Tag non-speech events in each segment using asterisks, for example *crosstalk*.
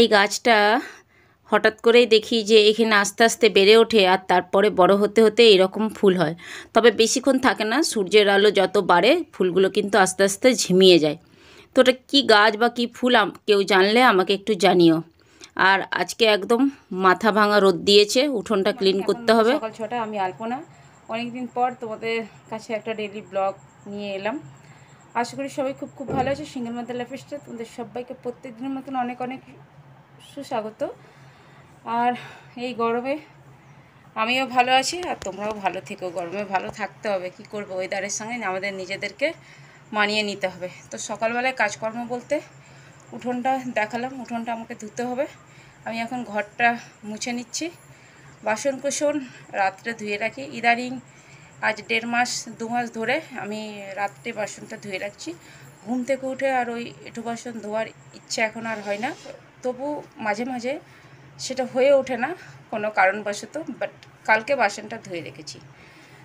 এই গাছটা হঠাৎ করেই দেখি যে এখানে আস্তে আস্তে বেড়ে ওঠে আর তারপরে বড় হতে হতে এরকম ফুল হয় তবে বেশিক্ষণ থাকে না সূর্যের আলো যত বাড়ে ফুলগুলো কিন্তু আস্তে আস্তে ঝিমিয়ে যায় তো ওটা কী গাছ বা কী ফুল কেউ জানলে আমাকে একটু জানিও আর আজকে একদম মাথা ভাঙা রোদ দিয়েছে উঠোনটা ক্লিন করতে হবে সকাল ছটা আমি আলপনা অনেকদিন পর তোমাদের কাছে একটা ডেলি ব্লগ নিয়ে এলাম আশা করি সবাই খুব খুব ভালো আছে সিঙ্গেল মাদার লাইফ তোমাদের সবাইকে প্রত্যেক দিনের মতন অনেক অনেক সুস্বাগত আর এই গরমে আমিও ভালো আছি আর তোমরাও ভালো থেকো গরমে ভালো থাকতে হবে কি করবো ওয়েদারের সঙ্গে আমাদের নিজেদেরকে মানিয়ে নিতে হবে তো সকালবেলায় কাজকর্ম বলতে উঠোনটা দেখালাম উঠোনটা আমাকে ধুতে হবে আমি এখন ঘরটা মুছে নিচ্ছি বাসন কুসন রাত্রে ধুয়ে রাখি ইদানিং আজ দেড় মাস দু মাস ধরে আমি রাত্রে বাসনটা ধুয়ে রাখছি ঘুম থেকে উঠে আর ওই এটু বাসন ধোয়ার ইচ্ছা এখন আর হয় না তবু মাঝে মাঝে সেটা হয়ে ওঠে না কোনো কারণবশত বাট কালকে বাসনটা ধুয়ে রেখেছি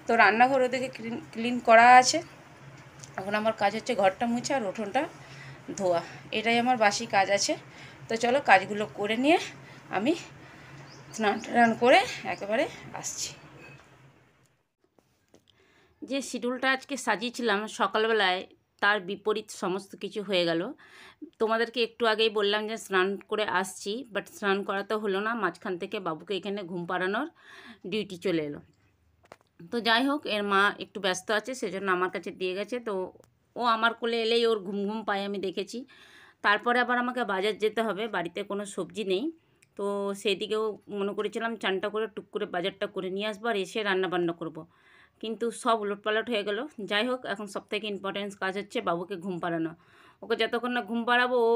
তো রান্নাঘর ওদিকে ক্লিন ক্লিন করা আছে এখন আমার কাজ হচ্ছে ঘরটা মুছে আর উঠোনটা ধোয়া এটাই আমার বাসি কাজ আছে তো চলো কাজগুলো করে নিয়ে আমি স্নান টান করে একেবারে আসছি যে শিডিউলটা আজকে সাজিয়েছিলাম সকালবেলায় তার বিপরীত সমস্ত কিছু হয়ে গেল তোমাদেরকে একটু আগেই বললাম যে স্নান করে আসছি বাট স্নান করা তো হলো না মাঝখান থেকে বাবুকে এখানে ঘুম পাড়ানোর ডিউটি চলে এলো তো যাই হোক এর মা একটু ব্যস্ত আছে সেজন্য আমার কাছে দিয়ে গেছে তো ও আমার কোলে এলেই ওর ঘুম ঘুম পায় আমি দেখেছি তারপরে আবার আমাকে বাজার যেতে হবে বাড়িতে কোনো সবজি নেই তো সেদিকেও মনে করেছিলাম চানটা করে টুক করে বাজারটা করে নিয়ে আসবো আর এসে রান্নাবান্না করবো কিন্তু সব উলটপালট হয়ে গেল যাই হোক এখন সব থেকে ইম্পর্টেন্স কাজ হচ্ছে বাবুকে ঘুম পাড়ানো ওকে যতক্ষণ না ঘুম পাড়াবো ও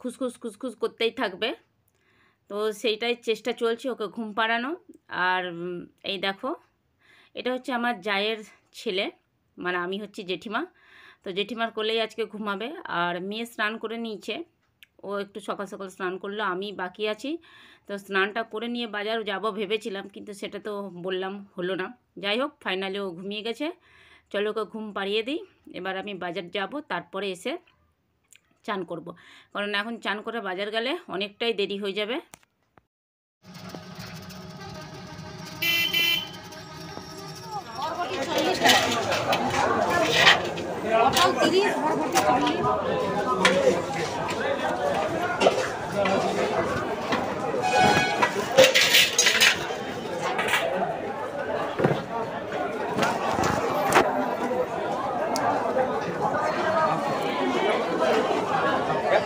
খুসখুস খুসখুস করতেই থাকবে তো সেইটাই চেষ্টা চলছে ওকে ঘুম পাড়ানো আর এই দেখো এটা হচ্ছে আমার জায়ের ছেলে মানে আমি হচ্ছি জেঠিমা তো জেঠিমার কোলেই আজকে ঘুমাবে আর মেয়ে স্নান করে নিয়েছে ও একটু সকাল সকাল স্নান করলো আমি বাকি আছি তো স্নানটা করে নিয়ে বাজার যাব ভেবেছিলাম কিন্তু সেটা তো বললাম হলো না যাই হোক ফাইনালি ও ঘুমিয়ে গেছে চলো ওকে ঘুম পাড়িয়ে দিই এবার আমি বাজার যাব তারপরে এসে চান করব। কারণ এখন চান করে বাজার গেলে অনেকটাই দেরি হয়ে যাবে তিরিশ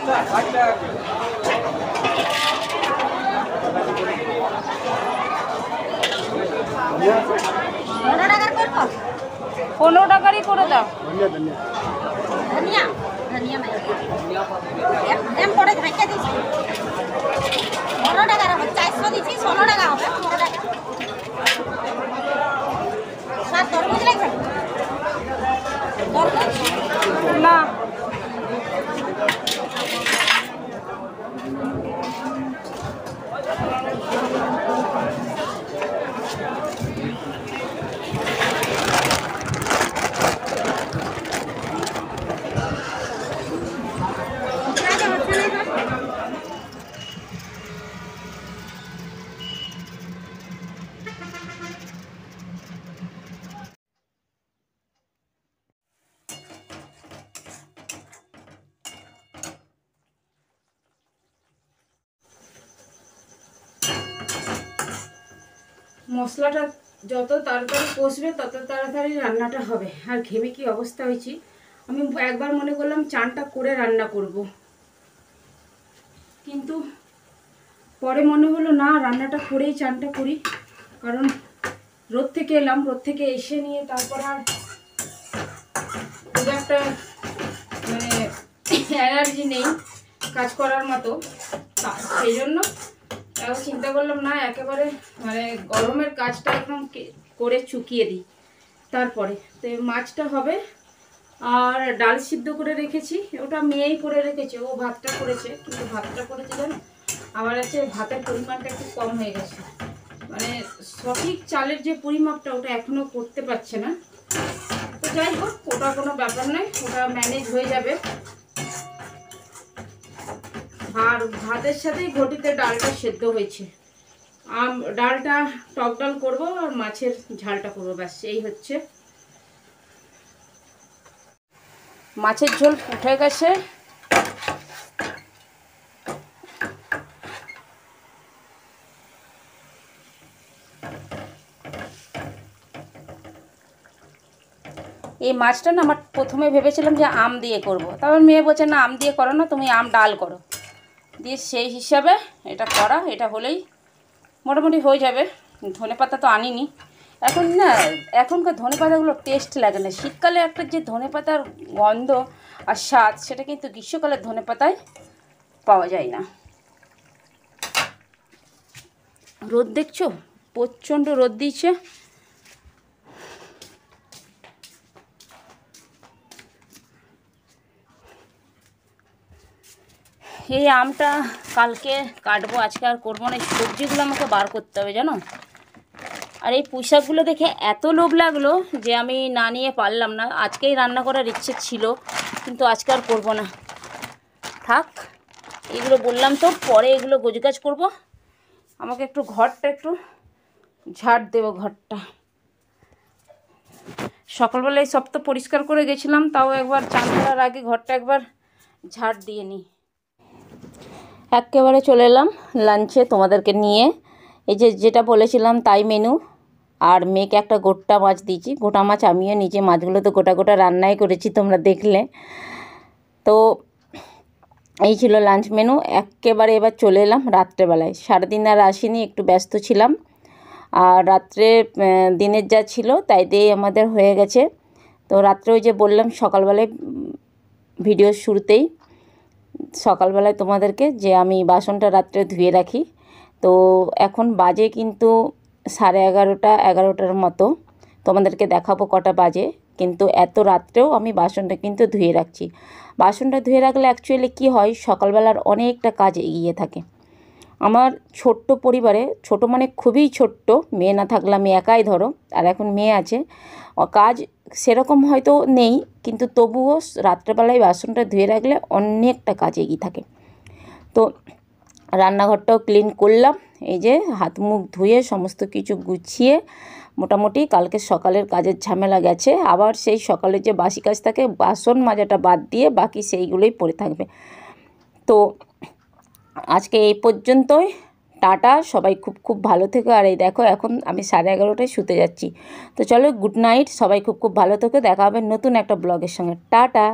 পনেরো টাকারই করে দাও পনেরো টাকা চারশো দিচ্ছি ষোলো টাকা হবে পনেরো টাকা না মশলাটা যত তাড়াতাড়ি কষবে তত তাড়াতাড়ি রান্নাটা হবে আর ঘেমে কি অবস্থা হয়েছি আমি একবার মনে করলাম চানটা করে রান্না করব। কিন্তু পরে মনে হলো না রান্নাটা করেই চানটা করি কারণ রোদ থেকে এলাম রোদ থেকে এসে নিয়ে তারপর আর খুব একটা মানে *coughs* অ্যালার্জি নেই কাজ করার মতো সেই জন্য তাও চিন্তা করলাম না একেবারে মানে গরমের কাজটা একদম করে চুকিয়ে দিই তারপরে তো মাছটা হবে আর ডাল সিদ্ধ করে রেখেছি ওটা মেয়েই করে রেখেছে ও ভাতটা করেছে কিন্তু ভাতটা করেছে জানো আবার আছে ভাতের পরিমাণটা একটু কম হয়ে গেছে মানে সঠিক চালের যে পরিমাপটা ওটা এখনও করতে পারছে না তো যাই হোক ওটা কোনো ব্যাপার নয় ওটা ম্যানেজ হয়ে যাবে আর ভাতের সাথেই ঘটিতে ডালটা সেদ্ধ হয়েছে আম ডালটা টক ডাল করবো আর মাছের ঝালটা করবো ব্যাস এই হচ্ছে মাছের ঝোল উঠে গেছে এই মাছটা না আমার প্রথমে ভেবেছিলাম যে আম দিয়ে করব তারপর মেয়ে বলছে না আম দিয়ে করো না তুমি আম ডাল করো দিয়ে সেই হিসাবে এটা করা এটা হলেই মোটামুটি হয়ে যাবে ধনে পাতা তো আনিনি এখন না এখনকার ধনে পাতাগুলো টেস্ট লাগে না শীতকালে একটা যে ধনে পাতার গন্ধ আর স্বাদ সেটা কিন্তু গ্রীষ্মকালের ধনে পাতায় পাওয়া যায় না রোদ দেখছো প্রচণ্ড রোদ দিয়েছে এই আমটা কালকে কাটবো আজকে আর করবো না এই সবজিগুলো আমাকে বার করতে হবে জানো আর এই পোশাকগুলো দেখে এত লোভ লাগলো যে আমি না নিয়ে পারলাম না আজকেই রান্না করার ইচ্ছে ছিল কিন্তু আজকে আর করবো না থাক এগুলো বললাম তো পরে এগুলো গোজগাজ করব আমাকে একটু ঘরটা একটু ঝাড় দেব ঘরটা সকালবেলায় সব তো পরিষ্কার করে গেছিলাম তাও একবার চান করার আগে ঘরটা একবার ঝাড় দিয়ে নিই একেবারে চলে এলাম লাঞ্চে তোমাদেরকে নিয়ে এই যে যেটা বলেছিলাম তাই মেনু আর মেয়েকে একটা গোটা মাছ দিয়েছি গোটা মাছ আমিও নিজে মাছগুলো তো গোটা গোটা রান্নাই করেছি তোমরা দেখলে তো এই ছিল লাঞ্চ মেনু একেবারে এবার চলে এলাম রাত্রেবেলায় সারাদিন আর আসিনি একটু ব্যস্ত ছিলাম আর রাত্রে দিনের যা ছিল তাই দিয়েই আমাদের হয়ে গেছে তো রাত্রে ওই যে বললাম সকালবেলায় ভিডিওর শুরুতেই সকালবেলায় তোমাদেরকে যে আমি বাসনটা রাত্রে ধুয়ে রাখি তো এখন বাজে কিন্তু সাড়ে এগারোটা এগারোটার মতো তোমাদেরকে দেখাবো কটা বাজে কিন্তু এত রাত্রেও আমি বাসনটা কিন্তু ধুয়ে রাখছি বাসনটা ধুয়ে রাখলে অ্যাকচুয়ালি কি হয় সকালবেলার অনেকটা কাজ এগিয়ে থাকে আমার ছোট্ট পরিবারে ছোট মানে খুবই ছোট্ট মেয়ে না থাকলে আমি একাই ধরো আর এখন মেয়ে আছে কাজ সেরকম হয়তো নেই কিন্তু তবুও রাত্রেবেলায় বাসনটা ধুয়ে রাখলে অনেকটা কাজ এগিয়ে থাকে তো রান্নাঘরটাও ক্লিন করলাম এই যে হাত মুখ ধুয়ে সমস্ত কিছু গুছিয়ে মোটামুটি কালকে সকালের কাজের ঝামেলা গেছে আবার সেই সকালে যে বাসি কাজ থাকে বাসন মাজাটা বাদ দিয়ে বাকি সেইগুলোই পড়ে থাকবে তো আজকে এই পর্যন্তই টাটা সবাই খুব খুব ভালো থেকো আর এই দেখো এখন আমি সাড়ে এগারোটায় শুতে যাচ্ছি তো চলো গুড নাইট সবাই খুব খুব ভালো থেকো দেখা হবে নতুন একটা ব্লগের সঙ্গে টাটা